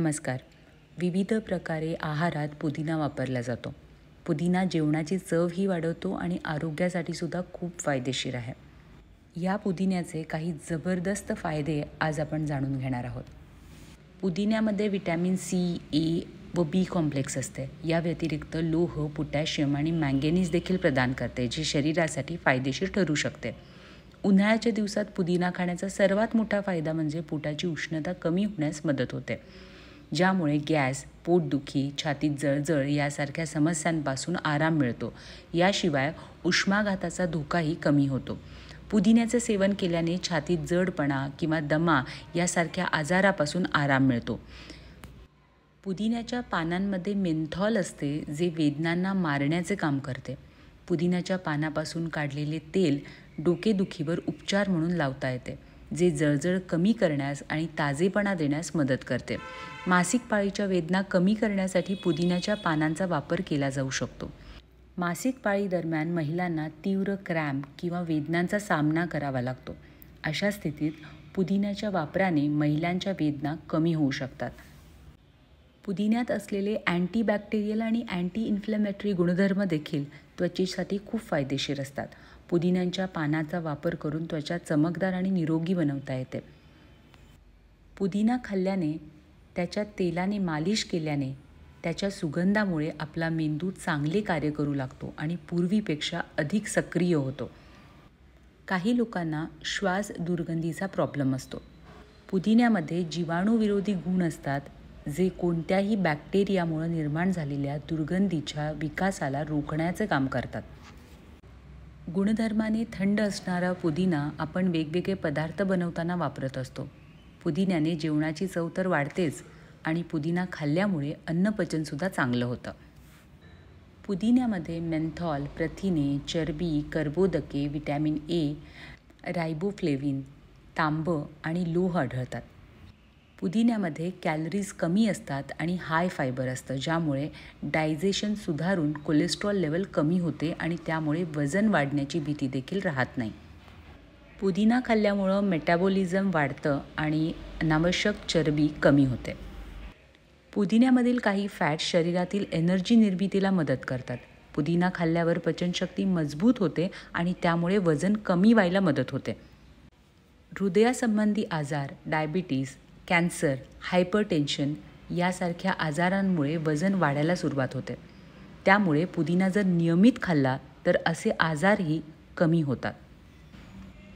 नमस्कार विविध प्रकारे आहारात पुदिना वापरला जातो पुदिना जेवणाची चवही वाढवतो आणि आरोग्यासाठी सुद्धा खूप फायदेशीर आहे या पुदिन्याचे काही जबरदस्त फायदे आज आपण जाणून घेणार आहोत पुदिन्यामध्ये विटॅमिन सी ए व बी कॉम्प्लेक्स असते या व्यतिरिक्त लोह पोटॅशियम आणि मँगेनीज देखील प्रदान करते जे शरीरासाठी फायदेशीर ठरू शकते उन्हाळ्याच्या दिवसात पुदिना खाण्याचा सर्वात मोठा फायदा म्हणजे पोटाची उष्णता कमी होण्यास मदत होते ज्यामुळे गॅस पोटदुखी छातीत जळजळ यासारख्या समस्यांपासून आराम मिळतो याशिवाय उष्माघाताचा धोकाही कमी होतो पुदिन्याचं सेवन केल्याने छातीत जडपणा किंवा दमा यासारख्या आजारापासून आराम मिळतो पुदिन्याच्या पानांमध्ये मेंथॉल असते जे वेदनांना मारण्याचे काम करते पुदिन्याच्या पानापासून काढलेले तेल डोकेदुखीवर उपचार म्हणून लावता येते जे जळजळ कमी करण्यास आणि ताजेपणा देण्यास मदत करते मासिक पाळीच्या वेदना कमी करण्यासाठी पुदिन्याच्या पानांचा वापर केला जाऊ शकतो मासिक पाळीदरम्यान महिलांना तीव्र क्रॅम्प किंवा वेदनांचा सामना करावा लागतो अशा स्थितीत पुदिन्याच्या वापराने महिलांच्या वेदना कमी होऊ शकतात पुदिन्यात असलेले अँटीबॅक्टेरियल आणि अँटी इन्फ्लेमेटरी गुणधर्म देखील त्वचेसाठी खूप फायदेशीर असतात पुदिन्यांच्या पानाचा वापर करून त्वचा चमकदार आणि निरोगी बनवता येते पुदिना खाल्ल्याने त्याच्या तेलाने मालिश केल्याने त्याच्या सुगंधामुळे आपला मेंदू चांगले कार्य करू लागतो आणि पूर्वीपेक्षा अधिक सक्रिय होतो काही लोकांना श्वास दुर्गंधीचा प्रॉब्लेम असतो पुदिन्यामध्ये जीवाणूविरोधी गुण असतात जे कोणत्याही बॅक्टेरियामुळे निर्माण झालेल्या दुर्गंधीच्या विकासाला रोखण्याचं काम करतात गुणधर्माने थंड असणारा पुदिना आपण वेगवेगळे पदार्थ बनवताना वापरत असतो पुदिन्याने जेवणाची चव तर वाढतेच आणि पुदिना खाल्ल्यामुळे अन्नपचनसुद्धा चांगलं होतं पुदिन्यामध्ये मेंथॉल प्रथिने चरबी कर्बोदके विटॅमिन ए रायबोफ्लेविन तांब आणि लोह आढळतात पुदिन्यामध्ये कॅलरीज कमी असतात आणि हाय फायबर असतं ज्यामुळे डायजेशन सुधारून कोलेस्ट्रॉल लेवल कमी होते आणि त्यामुळे वजन वाढण्याची भीती देखील राहत नाही पुदिना खाल्ल्यामुळं मेटाबॉलिझम वाढतं आणि अनावश्यक चरबी कमी होते पुदिन्यामधील काही फॅट शरीरातील एनर्जी निर्मितीला मदत करतात पुदिना खाल्ल्यावर पचनशक्ती मजबूत होते आणि त्यामुळे वजन कमी व्हायला मदत होते हृदयासंबंधी आजार डायबिटीज कॅन्सर हायपरटेन्शन यासारख्या आजारांमुळे वजन वाढायला सुरुवात होते त्यामुळे पुदिना जर नियमित खाल्ला तर असे आजारही कमी होतात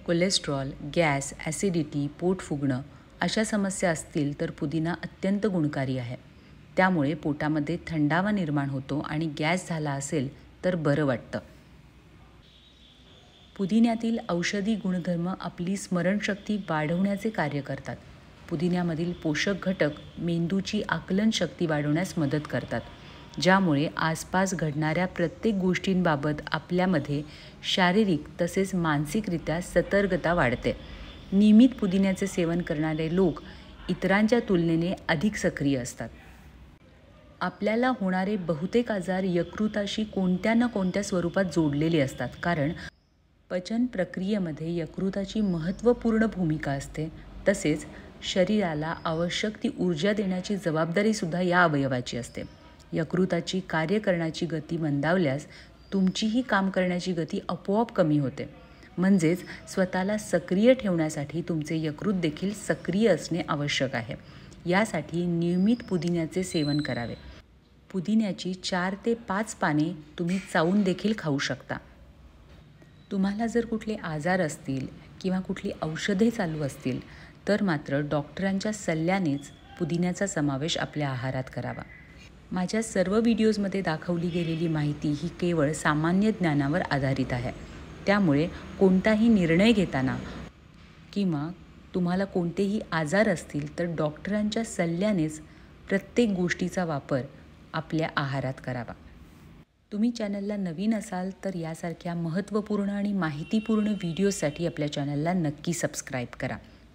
कोलेस्ट्रॉल गॅस ॲसिडिटी पोट फुगणं अशा समस्या असतील तर पुदिना अत्यंत गुणकारी आहे त्यामुळे पोटामध्ये थंडावा निर्माण होतो आणि गॅस झाला असेल तर बरं वाटतं पुदिन्यातील औषधी गुणधर्म आपली स्मरणशक्ती वाढवण्याचे कार्य करतात पुदिन्यामधील पोषक घटक मेंदूची आकलन शक्ती वाढवण्यास मदत करतात ज्यामुळे आसपास घडणाऱ्या प्रत्येक गोष्टींबाबत आपल्यामध्ये शारीरिक तसेच मानसिकरित्या सतर्कता वाढते नियमित पुदिन्याचे सेवन करणारे लोक इतरांच्या तुलनेने अधिक सक्रिय असतात आपल्याला होणारे बहुतेक आजार यकृताशी कोणत्या ना कोणत्या स्वरूपात जोडलेले असतात कारण पचन प्रक्रियेमध्ये यकृताची महत्त्वपूर्ण भूमिका असते तसेच शरीराला आवश्यक ती ऊर्जा देण्याची जबाबदारीसुद्धा या अवयवाची असते यकृताची कार्य करण्याची गती मंदावल्यास तुमचीही काम करण्याची गती आपोआप कमी होते म्हणजेच स्वतःला सक्रिय ठेवण्यासाठी तुमचे यकृत देखील सक्रिय असणे आवश्यक आहे यासाठी नियमित पुदिन्याचे सेवन करावे पुदिन्याची चार ते पाच पाने तुम्ही चावून देखील खाऊ शकता तुम्हाला जर कुठले आजार असतील किंवा कुठली औषधे चालू असतील तर मात्र डॉक्टरांच्या सल्ल्यानेच पुदिन्याचा समावेश आपल्या आहारात करावा माझ्या सर्व व्हिडिओजमध्ये दाखवली गेलेली माहिती ही केवळ सामान्य ज्ञानावर आधारित आहे त्यामुळे कोणताही निर्णय घेताना किंवा तुम्हाला कोणतेही आजार असतील तर डॉक्टरांच्या सल्ल्यानेच प्रत्येक गोष्टीचा वापर आपल्या आहारात करावा तुम्ही चॅनलला नवीन असाल तर यासारख्या महत्त्वपूर्ण आणि माहितीपूर्ण व्हिडिओसाठी आपल्या चॅनलला नक्की सबस्क्राईब करा